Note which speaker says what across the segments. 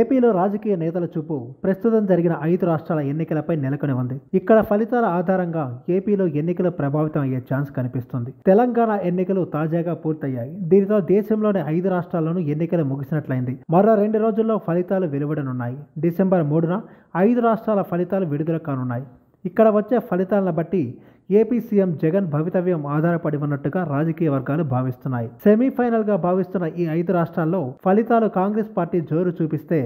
Speaker 1: ఏపీలో రాజకీయ నేతల చూపు ప్రస్తుతం జరిగిన ఐదు రాష్ట్రాల ఎన్నికలపై నెలకొని ఉంది ఇక్కడ ఫలితాల ఆధారంగా ఏపీలో ఎన్నికలు ప్రభావితం అయ్యే ఛాన్స్ కనిపిస్తుంది తెలంగాణ ఎన్నికలు తాజాగా పూర్తయ్యాయి దీనితో దేశంలోని ఐదు రాష్ట్రాల్లోనూ ఎన్నికలు ముగిసినట్లయింది మరో రెండు రోజుల్లో ఫలితాలు వెలువడనున్నాయి డిసెంబర్ మూడున ఐదు రాష్ట్రాల ఫలితాలు విడుదల కానున్నాయి ఇక్కడ వచ్చే ఫలితాలను బట్టి ఏపీ సీఎం జగన్ భవితవ్యం ఆధారపడి ఉన్నట్టుగా రాజకీయ వర్గాలు భావిస్తున్నాయి సెమీఫైనల్గా భావిస్తున్న ఈ ఐదు రాష్ట్రాల్లో ఫలితాలు కాంగ్రెస్ పార్టీ జోరు చూపిస్తే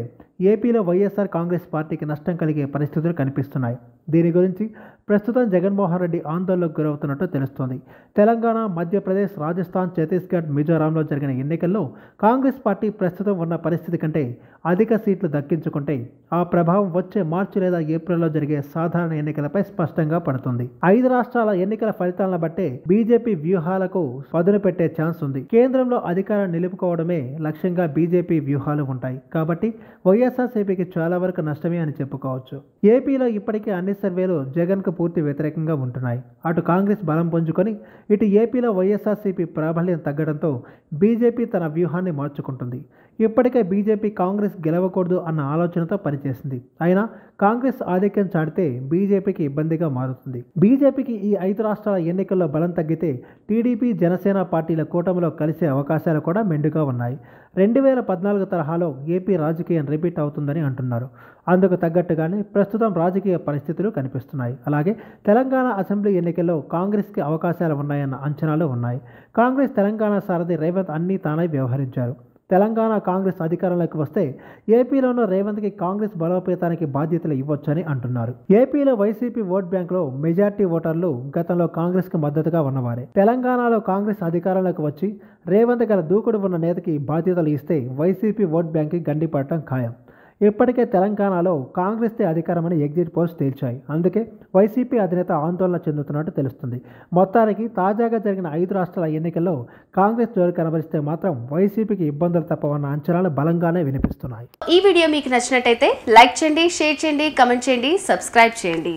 Speaker 1: ఏపీలో వైఎస్ఆర్ కాంగ్రెస్ పార్టీకి నష్టం కలిగే పరిస్థితులు కనిపిస్తున్నాయి దీని గురించి ప్రస్తుతం జగన్మోహన్ రెడ్డి ఆందోళనకు గురవుతున్నట్టు తెలుస్తోంది తెలంగాణ మధ్యప్రదేశ్ రాజస్థాన్ ఛత్తీస్గఢ్ మిజోరాంలో జరిగిన ఎన్నికల్లో కాంగ్రెస్ పార్టీ ప్రస్తుతం ఉన్న పరిస్థితి కంటే అధిక సీట్లు దక్కించుకుంటే ఆ ప్రభావం వచ్చే మార్చి లేదా ఏప్రిల్లో జరిగే సాధారణ ఎన్నికలపై స్పష్టంగా పడుతుంది ఐదు రాష్ట్రాల ఎన్నికల ఫలితాలను బట్టే బీజేపీ వ్యూహాలకు పదును పెట్టే ఛాన్స్ ఉంది కేంద్రంలో అధికారం నిలుపుకోవడమే లక్ష్యంగా బీజేపీ వ్యూహాలు ఉంటాయి కాబట్టి వైఎస్ వైఎస్ఆర్సీపీకి చాలా వరకు నష్టమే అని చెప్పుకోవచ్చు ఏపీలో ఇప్పటికే అన్ని సర్వేలు జగన్కు పూర్తి వ్యతిరేకంగా ఉంటున్నాయి అటు కాంగ్రెస్ బలం పుంజుకొని ఇటు ఏపీలో వైఎస్ఆర్సీపీ ప్రాబల్యం తగ్గడంతో బీజేపీ తన వ్యూహాన్ని మార్చుకుంటుంది ఇప్పటికే బీజేపీ కాంగ్రెస్ గెలవకూడదు అన్న ఆలోచనతో పనిచేసింది అయినా కాంగ్రెస్ ఆధిక్యం చాటితే బీజేపీకి ఇబ్బందిగా మారుతుంది బీజేపీకి ఈ ఐదు రాష్ట్రాల ఎన్నికల్లో బలం తగ్గితే టీడీపీ జనసేన పార్టీల కూటమిలో కలిసే అవకాశాలు కూడా మెండుగా ఉన్నాయి రెండు వేల పద్నాలుగు తరహాలో ఏపీ రాజకీయం రిపీట్ అవుతుందని అంటున్నారు అందుకు తగ్గట్టుగానే ప్రస్తుతం రాజకీయ పరిస్థితులు కనిపిస్తున్నాయి అలాగే తెలంగాణ అసెంబ్లీ ఎన్నికల్లో కాంగ్రెస్కి అవకాశాలు ఉన్నాయన్న అంచనాలు ఉన్నాయి కాంగ్రెస్ తెలంగాణ సారథి రేవంత్ అన్నీ తానై వ్యవహరించారు తెలంగాణ కాంగ్రెస్ అధికారంలోకి వస్తే ఉన్న రేవంత్కి కాంగ్రెస్ బలోపేతానికి బాధ్యతలు ఇవ్వొచ్చని అంటున్నారు ఏపీలో వైసీపీ ఓట్ బ్యాంక్లో మెజార్టీ ఓటర్లు గతంలో కాంగ్రెస్కి మద్దతుగా ఉన్నవారే తెలంగాణలో కాంగ్రెస్ అధికారంలోకి వచ్చి రేవంత్ గల దూకుడు ఉన్న నేతకి బాధ్యతలు ఇస్తే వైసీపీ ఓట్ బ్యాంక్కి గండిపడటం ఖాయం ఇప్పటికే తెలంగాణలో కాంగ్రెస్దే అధికారమని ఎగ్జిట్ పోల్స్ తేల్చాయి అందుకే వైసీపీ అధినేత ఆందోళన చెందుతున్నట్టు తెలుస్తుంది మొత్తానికి తాజాగా జరిగిన ఐదు రాష్ట్రాల ఎన్నికల్లో కాంగ్రెస్ జోలు కనబరిస్తే మాత్రం వైసీపీకి ఇబ్బందులు తప్పవన్న అంచనాలు బలంగానే వినిపిస్తున్నాయి ఈ వీడియో మీకు నచ్చినట్టయితే లైక్ చేయండి షేర్ చేయండి కమెంట్ చేయండి సబ్స్క్రైబ్ చేయండి